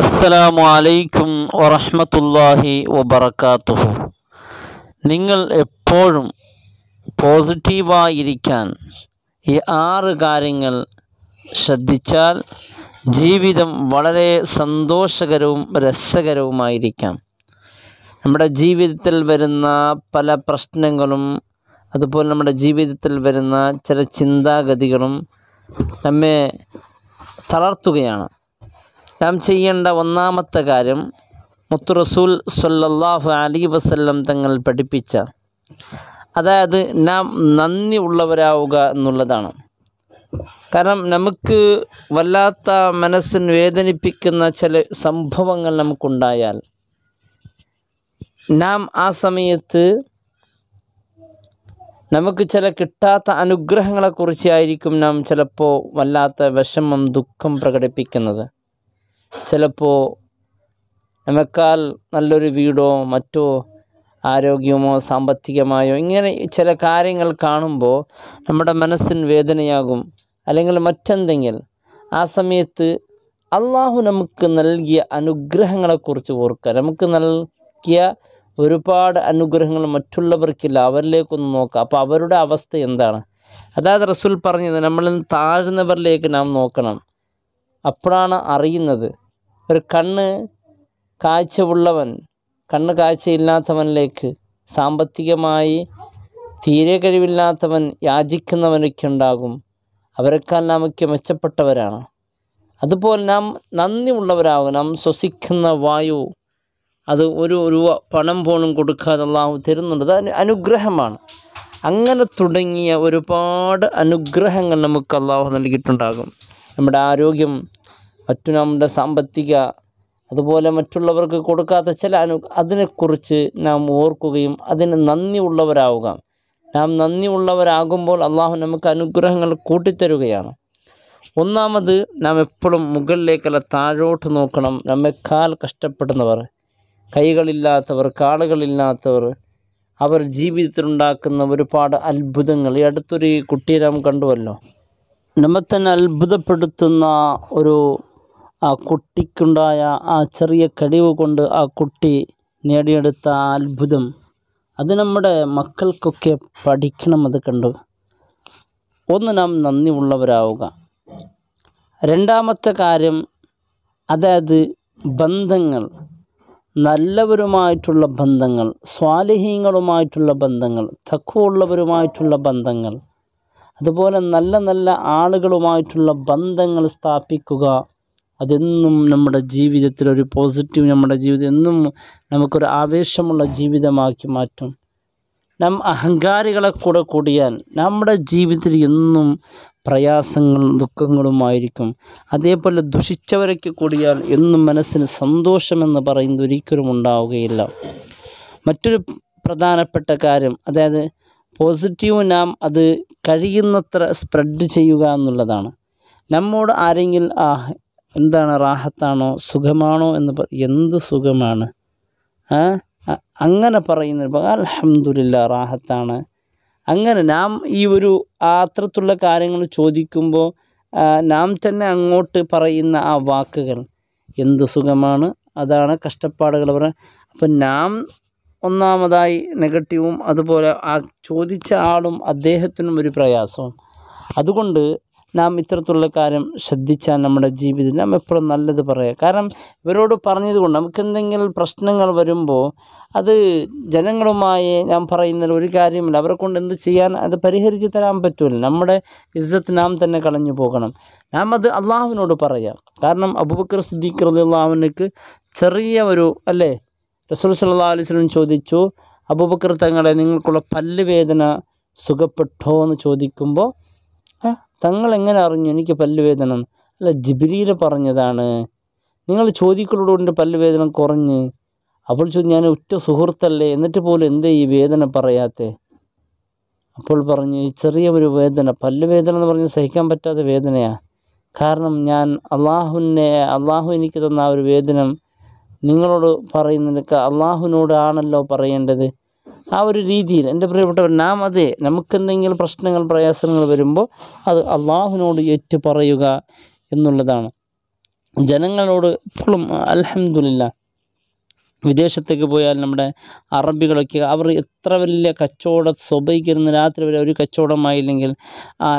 അസ്സലാമു അലൈക്കും വറഹമത്തല്ലാഹി വബർക്കാത്തുഹു നിങ്ങൾ എപ്പോഴും പോസിറ്റീവായിരിക്കാൻ ഈ ആറ് കാര്യങ്ങൾ ശ്രദ്ധിച്ചാൽ ജീവിതം വളരെ സന്തോഷകരവും രസകരവുമായിരിക്കാം നമ്മുടെ ജീവിതത്തിൽ വരുന്ന പല പ്രശ്നങ്ങളും അതുപോലെ നമ്മുടെ ജീവിതത്തിൽ വരുന്ന ചില ചിന്താഗതികളും നമ്മെ തളർത്തുകയാണ് നാം ചെയ്യേണ്ട ഒന്നാമത്തെ കാര്യം മുത്തുറസൂൽ സല്ലാഹു അലി വസല്ലം തങ്ങൾ പഠിപ്പിച്ച അതായത് നാം നന്ദി ഉള്ളവരാവുക എന്നുള്ളതാണ് കാരണം നമുക്ക് വല്ലാത്ത മനസ്സിന് വേദനിപ്പിക്കുന്ന ചില സംഭവങ്ങൾ നമുക്കുണ്ടായാൽ നാം ആ സമയത്ത് നമുക്ക് ചില കിട്ടാത്ത അനുഗ്രഹങ്ങളെക്കുറിച്ചായിരിക്കും നാം ചിലപ്പോൾ വല്ലാത്ത വിഷമം ദുഃഖം പ്രകടിപ്പിക്കുന്നത് ചിലപ്പോൾ നമ്മെക്കാൾ നല്ലൊരു വീടോ മറ്റോ ആരോഗ്യമോ സാമ്പത്തികമായോ ഇങ്ങനെ ചില കാര്യങ്ങൾ കാണുമ്പോൾ നമ്മുടെ മനസ്സിന് വേദനയാകും അല്ലെങ്കിൽ മറ്റെന്തെങ്കിലും ആ സമയത്ത് അള്ളാഹു നമുക്ക് നൽകിയ അനുഗ്രഹങ്ങളെക്കുറിച്ച് ഓർക്കുക നമുക്ക് നൽകിയ ഒരുപാട് അനുഗ്രഹങ്ങൾ മറ്റുള്ളവർക്കില്ല അവരിലേക്കൊന്ന് നോക്കുക അപ്പോൾ അവരുടെ അവസ്ഥ എന്താണ് അതായത് റസൂൽ പറഞ്ഞത് നമ്മളിൽ താഴ്ന്നവരിലേക്ക് നാം നോക്കണം അപ്പോഴാണ് അറിയുന്നത് ഒരു കണ്ണ് കാഴ്ച ഉള്ളവൻ കണ്ണ് കാഴ്ചയില്ലാത്തവനിലേക്ക് സാമ്പത്തികമായി തീരെ കഴിവില്ലാത്തവൻ യാചിക്കുന്നവനൊക്കെ ഉണ്ടാകും അവരൊക്കെ നാമൊക്കെ മെച്ചപ്പെട്ടവരാണ് അതുപോലെ നാം നന്ദി ഉള്ളവരാകും നാം ശ്വസിക്കുന്ന വായു അത് ഒരു രൂപ പണം പോലും കൊടുക്കാതെ അള്ളാഹു തരുന്നുണ്ട് അത് അനുഗ്രഹമാണ് അങ്ങനെ തുടങ്ങിയ ഒരുപാട് അനുഗ്രഹങ്ങൾ നമുക്ക് അള്ളാഹു നൽകിയിട്ടുണ്ടാകും നമ്മുടെ ആരോഗ്യം മറ്റു നമ്മുടെ സാമ്പത്തിക അതുപോലെ മറ്റുള്ളവർക്ക് കൊടുക്കാത്ത ചില അനു അതിനെക്കുറിച്ച് നാം ഓർക്കുകയും അതിന് നന്ദിയുള്ളവരാവുക നാം നന്ദിയുള്ളവരാകുമ്പോൾ അള്ളാഹു നമുക്ക് അനുഗ്രഹങ്ങൾ കൂട്ടിത്തരുകയാണ് ഒന്നാമത് നാം എപ്പോഴും മുകളിലേക്കല്ല താഴോട്ട് നോക്കണം നമ്മെക്കാൽ കഷ്ടപ്പെടുന്നവർ കൈകളില്ലാത്തവർ കാളുകളില്ലാത്തവർ അവർ ജീവിതത്തിലുണ്ടാക്കുന്ന ഒരുപാട് അത്ഭുതങ്ങൾ ഈ അടുത്തൊരു കുട്ടിയെ നാം കണ്ടുവല്ലോ നമ്മെ തന്നെ അത്ഭുതപ്പെടുത്തുന്ന ഒരു ആ കുട്ടിക്കുണ്ടായ ആ ചെറിയ കഴിവ് കൊണ്ട് ആ കുട്ടി നേടിയെടുത്ത ആ അത്ഭുതം അത് നമ്മുടെ മക്കൾക്കൊക്കെ പഠിക്കണം അത് കണ്ടു ഒന്ന് നാം നന്ദി ഉള്ളവരാവുക രണ്ടാമത്തെ കാര്യം അതായത് ബന്ധങ്ങൾ നല്ലവരുമായിട്ടുള്ള ബന്ധങ്ങൾ സ്വാലിഹീങ്ങളുമായിട്ടുള്ള ബന്ധങ്ങൾ തക്കുവുള്ളവരുമായിട്ടുള്ള ബന്ധങ്ങൾ അതുപോലെ നല്ല നല്ല ആളുകളുമായിട്ടുള്ള ബന്ധങ്ങൾ സ്ഥാപിക്കുക അതെന്നും നമ്മുടെ ജീവിതത്തിൽ ഒരു പോസിറ്റീവ് നമ്മുടെ ജീവിതം എന്നും നമുക്കൊരു ആവേശമുള്ള ജീവിതമാക്കി മാറ്റും നാം അഹങ്കാരികളെ കൂടെ കൂടിയാൽ നമ്മുടെ ജീവിതത്തിൽ എന്നും പ്രയാസങ്ങളും ദുഃഖങ്ങളുമായിരിക്കും അതേപോലെ ദുഷിച്ചവരൊക്കെ കൂടിയാൽ എന്നും മനസ്സിന് സന്തോഷമെന്ന് പറയുന്നത് ഒരിക്കലും ഉണ്ടാവുകയില്ല മറ്റൊരു പ്രധാനപ്പെട്ട കാര്യം അതായത് പോസിറ്റീവ് നാം അത് കഴിയുന്നത്ര സ്പ്രെഡ് ചെയ്യുക എന്നുള്ളതാണ് നമ്മോട് ആരെങ്കിലും ആ എന്താണ് റാഹത്താണോ സുഖമാണോ എന്ന് പറ എന്ത് സുഖമാണ് അങ്ങനെ പറയുന്ന അലഹമുല്ല റാഹത്താണ് അങ്ങനെ നാം ഈ ഒരു അത്രത്തുള്ള കാര്യങ്ങൾ ചോദിക്കുമ്പോൾ നാം തന്നെ അങ്ങോട്ട് പറയുന്ന ആ വാക്കുകൾ എന്ത് സുഖമാണ് അതാണ് കഷ്ടപ്പാടുകൾ പറയുക അപ്പം നാം ഒന്നാമതായി നെഗറ്റീവും അതുപോലെ ആ ചോദിച്ച ആളും അദ്ദേഹത്തിനും ഒരു പ്രയാസവും അതുകൊണ്ട് നാം ഇത്തരത്തിലുള്ള കാര്യം ശ്രദ്ധിച്ചാൽ നമ്മുടെ ജീവിതത്തിൽ നാം എപ്പോഴും നല്ലത് പറയുക കാരണം ഇവരോട് പറഞ്ഞതുകൊണ്ട് നമുക്ക് എന്തെങ്കിലും പ്രശ്നങ്ങൾ വരുമ്പോൾ അത് ജനങ്ങളുമായി ഞാൻ പറയുന്നതിൽ ഒരു കാര്യമില്ല അവരെ കൊണ്ട് എന്ത് ചെയ്യാൻ അത് പരിഹരിച്ച് തരാൻ പറ്റില്ല നമ്മുടെ ഇസ്സത്ത് നാം തന്നെ കളഞ്ഞു പോകണം നാം അത് അള്ളാഹുവിനോട് പറയാം കാരണം അബുബക്കർ സിദ്ദീഖ് അള്ളാഹുവിനക്ക് ചെറിയ ഒരു അല്ലേ റസൂൽ സല്ലാ അലിസ്ലം ചോദിച്ചു അബുബക്കർ തങ്ങളെ നിങ്ങൾക്കുള്ള പല്ലുവേദന സുഖപ്പെട്ടോ എന്ന് ചോദിക്കുമ്പോൾ തങ്ങൾ എങ്ങനെ അറിഞ്ഞു എനിക്ക് പല്ലുവേദന അല്ല ജിബ്രീൽ പറഞ്ഞതാണ് നിങ്ങൾ ചോദിക്കലോടുകൂടി കൊണ്ട് പല്ലുവേദന കുറഞ്ഞ് അപ്പോൾ ചോദിച്ചു ഞാൻ ഉറ്റ സുഹൃത്തല്ലേ എന്നിട്ട് പോലും എന്തേ ഈ വേദന പറയാത്തേ അപ്പോൾ പറഞ്ഞു ഈ ചെറിയ ഒരു വേദന പല്ലുവേദന എന്ന് പറഞ്ഞാൽ സഹിക്കാൻ പറ്റാത്ത വേദനയാണ് കാരണം ഞാൻ അള്ളാഹുവിനെ അള്ളാഹു എനിക്ക് തന്ന ആ ഒരു വേദന നിങ്ങളോട് പറയുന്നതൊക്കെ അള്ളാഹുവിനോടാണല്ലോ പറയേണ്ടത് ആ ഒരു രീതിയിൽ എൻ്റെ പ്രിയപ്പെട്ടവർ നാം അതെ നമുക്കെന്തെങ്കിലും പ്രശ്നങ്ങൾ പ്രയാസങ്ങൾ വരുമ്പോൾ അത് അള്ളാഹുവിനോട് ഏറ്റു പറയുക എന്നുള്ളതാണ് ജനങ്ങളോട് ഇപ്പോഴും അലഹമില്ല വിദേശത്തേക്ക് പോയാൽ നമ്മുടെ അറബികളൊക്കെ അവർ എത്ര വലിയ കച്ചവട സ്വഭയിക്കുന്ന രാത്രി വരെ ഒരു കച്ചവടമായില്ലെങ്കിൽ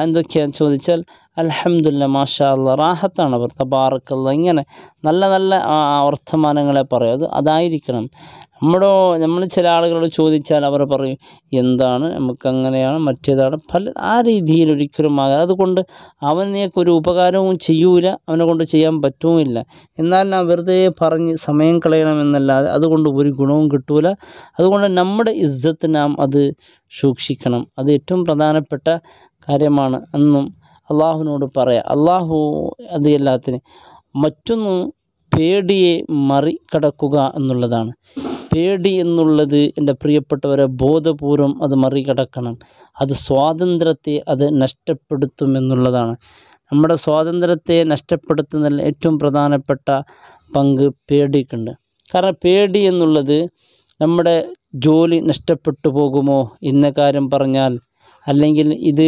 എന്തൊക്കെയാണെന്ന് ചോദിച്ചാൽ അലഹമില്ല മാഷാ റാഹത്താണ് അവർ തബാറക്കല്ല ഇങ്ങനെ നല്ല നല്ല വർത്തമാനങ്ങളെ പറയും അത് അതായിരിക്കണം നമ്മുടെ നമ്മൾ ചില ആളുകളോട് ചോദിച്ചാൽ അവർ പറയും എന്താണ് നമുക്കങ്ങനെയാണ് മറ്റേതാണ് പല ആ രീതിയിൽ ഒരിക്കലും ആകാം അതുകൊണ്ട് അവനേക്ക് ഒരു ഉപകാരവും ചെയ്യൂല അവനെ കൊണ്ട് ചെയ്യാൻ പറ്റുമില്ല എന്നാൽ നാം വെറുതെ പറഞ്ഞ് സമയം കളയണമെന്നല്ലാതെ അതുകൊണ്ട് ഒരു ഗുണവും കിട്ടൂല അതുകൊണ്ട് നമ്മുടെ ഇജ്ജത്ത് നാം അത് സൂക്ഷിക്കണം അത് ഏറ്റവും പ്രധാനപ്പെട്ട കാര്യമാണ് എന്നും അള്ളാഹുവിനോട് പറയാം അള്ളാഹു അത് എല്ലാത്തിനും മറ്റൊന്ന് പേടിയെ മറികടക്കുക എന്നുള്ളതാണ് പേടി എന്നുള്ളത് എൻ്റെ പ്രിയപ്പെട്ടവരെ ബോധപൂർവം അത് മറികടക്കണം അത് സ്വാതന്ത്ര്യത്തെ അത് എന്നുള്ളതാണ് നമ്മുടെ സ്വാതന്ത്ര്യത്തെ നഷ്ടപ്പെടുത്തുന്ന ഏറ്റവും പ്രധാനപ്പെട്ട പങ്ക് പേടിക്കുണ്ട് കാരണം പേടി എന്നുള്ളത് നമ്മുടെ ജോലി നഷ്ടപ്പെട്ടു പോകുമോ എന്ന കാര്യം പറഞ്ഞാൽ അല്ലെങ്കിൽ ഇത്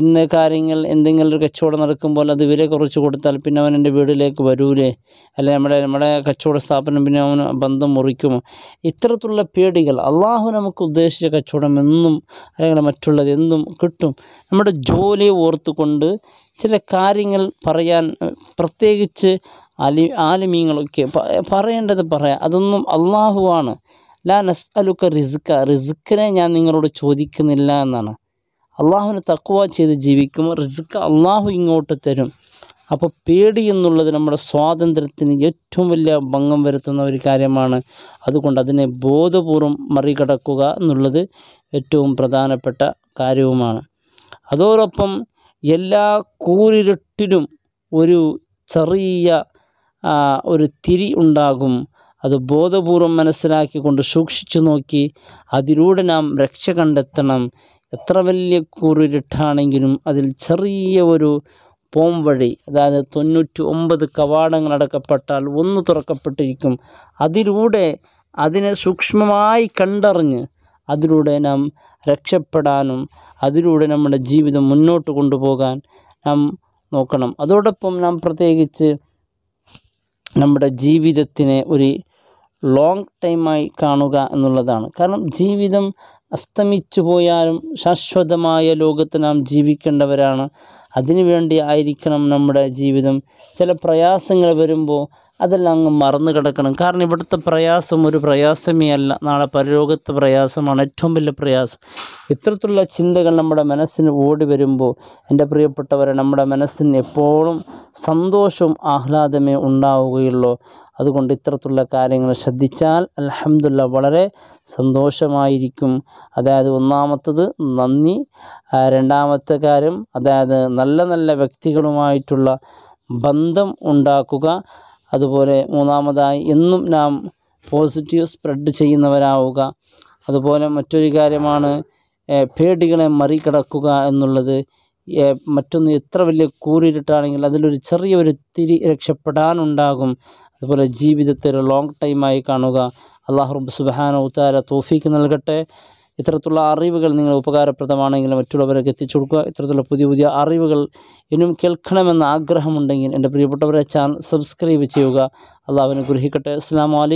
ഇന്ന് കാര്യങ്ങൾ എന്തെങ്കിലും ഒരു കച്ചവടം നടക്കുമ്പോൾ അത് വില കുറച്ച് കൊടുത്താൽ പിന്നെ അവൻ എൻ്റെ വീടിലേക്ക് വരൂലേ അല്ലെ നമ്മുടെ നമ്മുടെ കച്ചവട സ്ഥാപനം പിന്നെ അവന് ബന്ധം മുറിക്കുമോ ഇത്തരത്തിലുള്ള പേടികൾ അള്ളാഹു നമുക്ക് ഉദ്ദേശിച്ച കച്ചവടം എന്നും അല്ലെങ്കിൽ മറ്റുള്ളത് എന്നും കിട്ടും നമ്മുടെ ജോലി ഓർത്തുകൊണ്ട് ചില കാര്യങ്ങൾ പറയാൻ പ്രത്യേകിച്ച് അലി ആലിമീങ്ങളൊക്കെ പറയേണ്ടത് പറയാം അതൊന്നും അള്ളാഹുവാണ് ലാ നസ് അലുക്ക റിസ്ക്ക റിസ്ക്കിനെ ഞാൻ നിങ്ങളോട് ചോദിക്കുന്നില്ല എന്നാണ് അള്ളാഹുവിന് തക്കുവ ചെയ്ത് ജീവിക്കുമ്പോൾ റിസ്ക് അള്ളാഹു ഇങ്ങോട്ട് തരും അപ്പോൾ പേടി എന്നുള്ളത് നമ്മുടെ സ്വാതന്ത്ര്യത്തിന് ഏറ്റവും വലിയ ഭംഗം വരുത്തുന്ന ഒരു കാര്യമാണ് അതുകൊണ്ട് അതിനെ ബോധപൂർവം മറികടക്കുക എന്നുള്ളത് ഏറ്റവും പ്രധാനപ്പെട്ട കാര്യവുമാണ് അതോടൊപ്പം എല്ലാ കൂരിരുട്ടിലും ഒരു ചെറിയ ഒരു തിരി ഉണ്ടാകും അത് ബോധപൂർവം മനസ്സിലാക്കിക്കൊണ്ട് സൂക്ഷിച്ചു നോക്കി അതിലൂടെ നാം രക്ഷ കണ്ടെത്തണം എത്ര വലിയ കൂറിരുട്ടാണെങ്കിലും അതിൽ ചെറിയ ഒരു പോം വഴി അതായത് തൊണ്ണൂറ്റി ഒമ്പത് കവാടങ്ങൾ അടക്കപ്പെട്ടാൽ ഒന്ന് തുറക്കപ്പെട്ടിരിക്കും അതിലൂടെ അതിനെ സൂക്ഷ്മമായി കണ്ടറിഞ്ഞ് അതിലൂടെ നാം രക്ഷപ്പെടാനും അതിലൂടെ നമ്മുടെ ജീവിതം മുന്നോട്ട് കൊണ്ടുപോകാൻ നാം നോക്കണം അതോടൊപ്പം നാം പ്രത്യേകിച്ച് നമ്മുടെ ജീവിതത്തിനെ ഒരു ലോങ് ടൈമായി കാണുക എന്നുള്ളതാണ് കാരണം ജീവിതം അസ്തമിച്ചു പോയാലും ശാശ്വതമായ ലോകത്ത് നാം ജീവിക്കേണ്ടവരാണ് അതിനുവേണ്ടി ആയിരിക്കണം നമ്മുടെ ജീവിതം ചില പ്രയാസങ്ങൾ വരുമ്പോൾ അതെല്ലാം അങ്ങ് മറന്നു കിടക്കണം കാരണം ഇവിടുത്തെ പ്രയാസം ഒരു പ്രയാസമേ അല്ല നാളെ പരലോകത്തെ പ്രയാസമാണ് ഏറ്റവും വലിയ പ്രയാസം ഇത്തരത്തിലുള്ള ചിന്തകൾ നമ്മുടെ മനസ്സിന് ഓടി വരുമ്പോൾ എൻ്റെ പ്രിയപ്പെട്ടവരെ നമ്മുടെ മനസ്സിന് എപ്പോഴും സന്തോഷവും ആഹ്ലാദമേ ഉണ്ടാവുകയുള്ളൂ അതുകൊണ്ട് ഇത്തരത്തിലുള്ള കാര്യങ്ങൾ ശ്രദ്ധിച്ചാൽ അലഹമുല്ല വളരെ സന്തോഷമായിരിക്കും അതായത് ഒന്നാമത്തത് നന്ദി രണ്ടാമത്തെ കാര്യം അതായത് നല്ല നല്ല വ്യക്തികളുമായിട്ടുള്ള ബന്ധം ഉണ്ടാക്കുക അതുപോലെ മൂന്നാമതായി എന്നും നാം പോസിറ്റീവ് സ്പ്രെഡ് ചെയ്യുന്നവരാവുക അതുപോലെ മറ്റൊരു കാര്യമാണ് പേടികളെ മറികടക്കുക എന്നുള്ളത് മറ്റൊന്ന് എത്ര വലിയ കൂരിരുട്ടാണെങ്കിൽ അതിലൊരു ചെറിയൊരു തിരി രക്ഷപ്പെടാനുണ്ടാകും അതുപോലെ ജീവിതത്തെ ഒരു ലോങ് ടൈമായി കാണുക അള്ളാഹു റബ്ബ് സുബഹാന ഉത്താര തോഫീക്ക് നൽകട്ടെ ഇത്തരത്തിലുള്ള അറിവുകൾ നിങ്ങൾ ഉപകാരപ്രദമാണെങ്കിൽ മറ്റുള്ളവരൊക്കെ എത്തിച്ചു കൊടുക്കുക ഇത്തരത്തിലുള്ള പുതിയ പുതിയ അറിവുകൾ ഇനിയും കേൾക്കണമെന്ന ആഗ്രഹമുണ്ടെങ്കിൽ എൻ്റെ പ്രിയപ്പെട്ടവരെ ചാനൽ സബ്സ്ക്രൈബ് ചെയ്യുക അള്ളാഹുവിനെ ഗ്രഹിക്കട്ടെ അസ്സാം വലൈക്കും